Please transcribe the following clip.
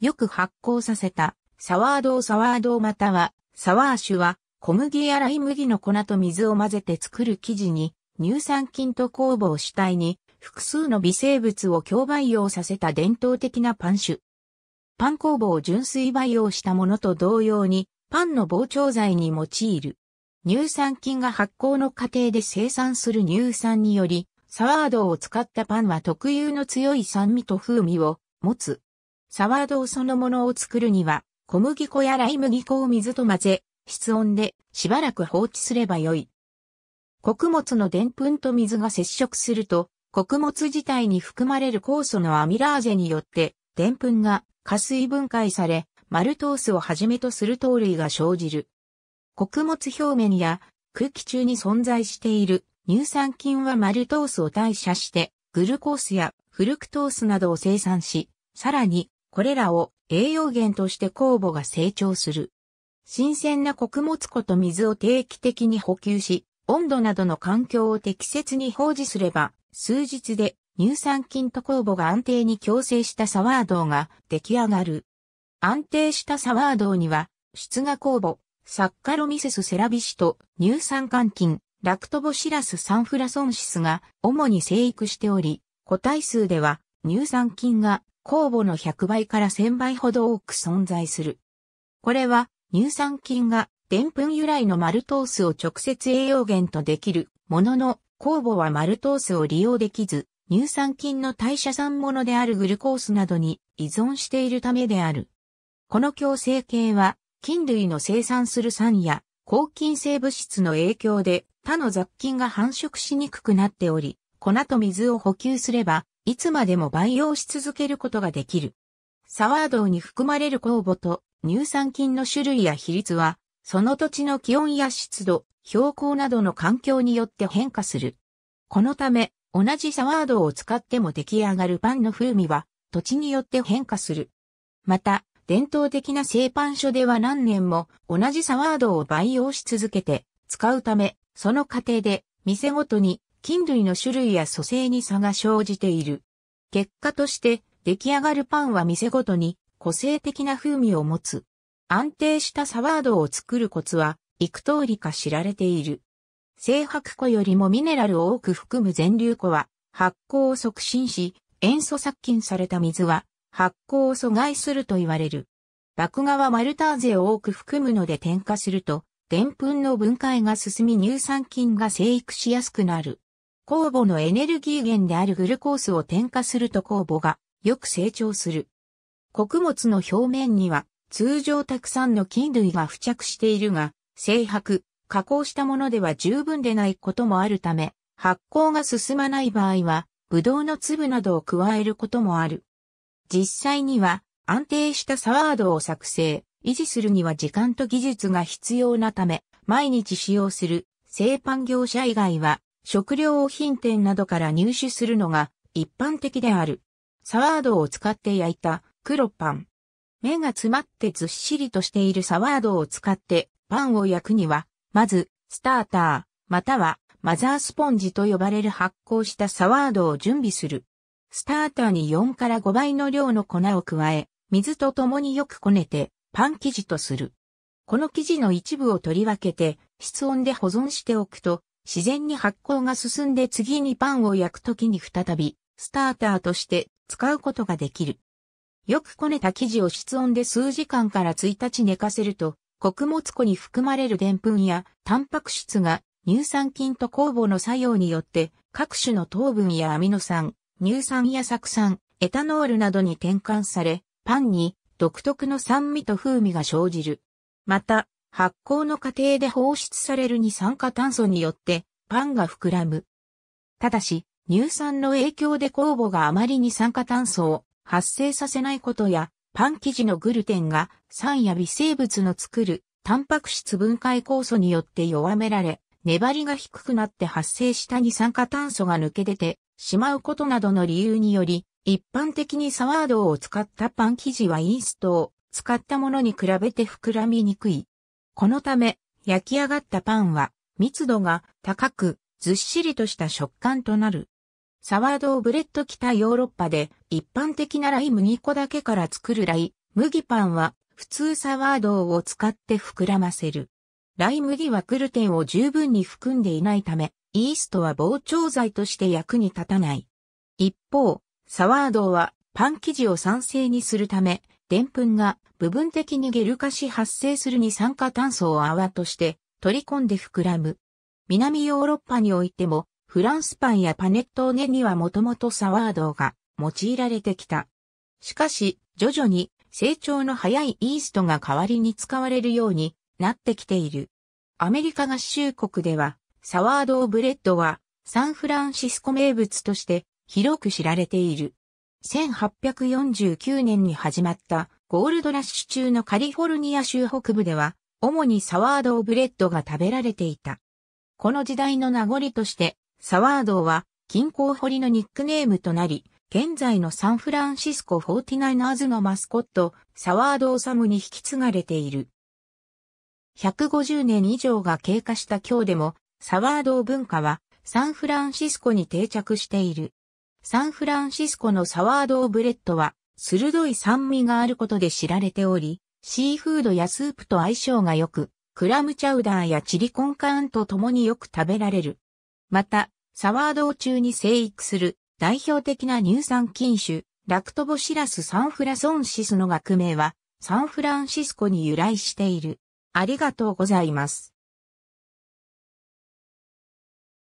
よく発酵させた、サワードーサワードーまたは、サワー酒は、小麦やライ麦の粉と水を混ぜて作る生地に、乳酸菌と酵母を主体に、複数の微生物を共培養させた伝統的なパン種。パン酵母を純粋培養したものと同様に、パンの膨張剤に用いる。乳酸菌が発酵の過程で生産する乳酸により、サワードを使ったパンは特有の強い酸味と風味を持つ。サワードそのものを作るには、小麦粉やライ麦粉を水と混ぜ、室温でしばらく放置すればよい。穀物のぷんと水が接触すると、穀物自体に含まれる酵素のアミラーゼによって、ぷんが加水分解され、マルトースをはじめとする糖類が生じる。穀物表面や空気中に存在している乳酸菌はマルトースを代謝して、グルコースやフルクトースなどを生産し、さらにこれらを栄養源として酵母が成長する。新鮮な穀物粉と水を定期的に補給し、温度などの環境を適切に保持すれば、数日で乳酸菌と酵母が安定に共生したサワードが出来上がる。安定したサワードには、出芽酵母、サッカロミセスセラビシと乳酸桿菌、ラクトボシラスサンフラソンシスが主に生育しており、個体数では乳酸菌が酵母の100倍から1000倍ほど多く存在する。これは乳酸菌がデンプン由来のマルトースを直接栄養源とできるものの酵母はマルトースを利用できず乳酸菌の代謝産物であるグルコースなどに依存しているためである。この共生系は菌類の生産する酸や抗菌性物質の影響で他の雑菌が繁殖しにくくなっており、粉と水を補給すればいつまでも培養し続けることができる。サワードに含まれる酵母と乳酸菌の種類や比率は、その土地の気温や湿度、標高などの環境によって変化する。このため、同じサワードを使っても出来上がるパンの風味は、土地によって変化する。また、伝統的な製パン所では何年も同じサワードを培養し続けて使うため、その過程で店ごとに菌類の種類や組成に差が生じている。結果として出来上がるパンは店ごとに個性的な風味を持つ。安定したサワードを作るコツは幾通りか知られている。青白粉よりもミネラルを多く含む全粒粉は発酵を促進し、塩素殺菌された水は発酵を阻害すると言われる。麦芽はマルターゼを多く含むので添加すると、澱粉の分解が進み乳酸菌が生育しやすくなる。酵母のエネルギー源であるグルコースを添加すると酵母がよく成長する。穀物の表面には通常たくさんの菌類が付着しているが、生白、加工したものでは十分でないこともあるため、発酵が進まない場合は、ブドウの粒などを加えることもある。実際には安定したサワードを作成、維持するには時間と技術が必要なため、毎日使用する製パン業者以外は食料品店などから入手するのが一般的である。サワードを使って焼いた黒パン。目が詰まってずっしりとしているサワードを使ってパンを焼くには、まず、スターター、またはマザースポンジと呼ばれる発酵したサワードを準備する。スターターに4から5倍の量の粉を加え、水と共によくこねて、パン生地とする。この生地の一部を取り分けて、室温で保存しておくと、自然に発酵が進んで次にパンを焼くときに再び、スターターとして使うことができる。よくこねた生地を室温で数時間から1日寝かせると、穀物庫に含まれる澱粉やタンパク質が乳酸菌と酵母の作用によって各種の糖分やアミノ酸、乳酸や酢酸、エタノールなどに転換され、パンに独特の酸味と風味が生じる。また、発酵の過程で放出される二酸化炭素によってパンが膨らむ。ただし、乳酸の影響で酵母があまり二酸化炭素を発生させないことや、パン生地のグルテンが酸や微生物の作るタンパク質分解酵素によって弱められ、粘りが低くなって発生した二酸化炭素が抜け出てしまうことなどの理由により、一般的にサワードを使ったパン生地はイーストを使ったものに比べて膨らみにくい。このため、焼き上がったパンは密度が高く、ずっしりとした食感となる。サワードブレッド北ヨーロッパで一般的なライ麦粉だけから作るライ麦パンは普通サワードを使って膨らませる。ライ麦はクルテンを十分に含んでいないため、イーストは膨張剤として役に立たない。一方、サワードはパン生地を酸性にするため、ぷんが部分的にゲル化し発生する二酸化炭素を泡として取り込んで膨らむ。南ヨーロッパにおいても、フランスパンやパネットーネにはもともとサワードが用いられてきた。しかし、徐々に成長の早いイーストが代わりに使われるようになってきている。アメリカ合衆国では、サワードブレッドはサンフランシスコ名物として広く知られている。1849年に始まったゴールドラッシュ中のカリフォルニア州北部では、主にサワードーブレッドが食べられていた。この時代の名残として、サワードーは、近郊堀のニックネームとなり、現在のサンフランシスコ 49ers のマスコット、サワードーサムに引き継がれている。150年以上が経過した今日でも、サワードー文化は、サンフランシスコに定着している。サンフランシスコのサワードーブレッドは、鋭い酸味があることで知られており、シーフードやスープと相性が良く、クラムチャウダーやチリコンカーンと共によく食べられる。また、サワードを中に生育する代表的な乳酸菌種、ラクトボシラスサンフラソンシスの学名は、サンフランシスコに由来している。ありがとうございます。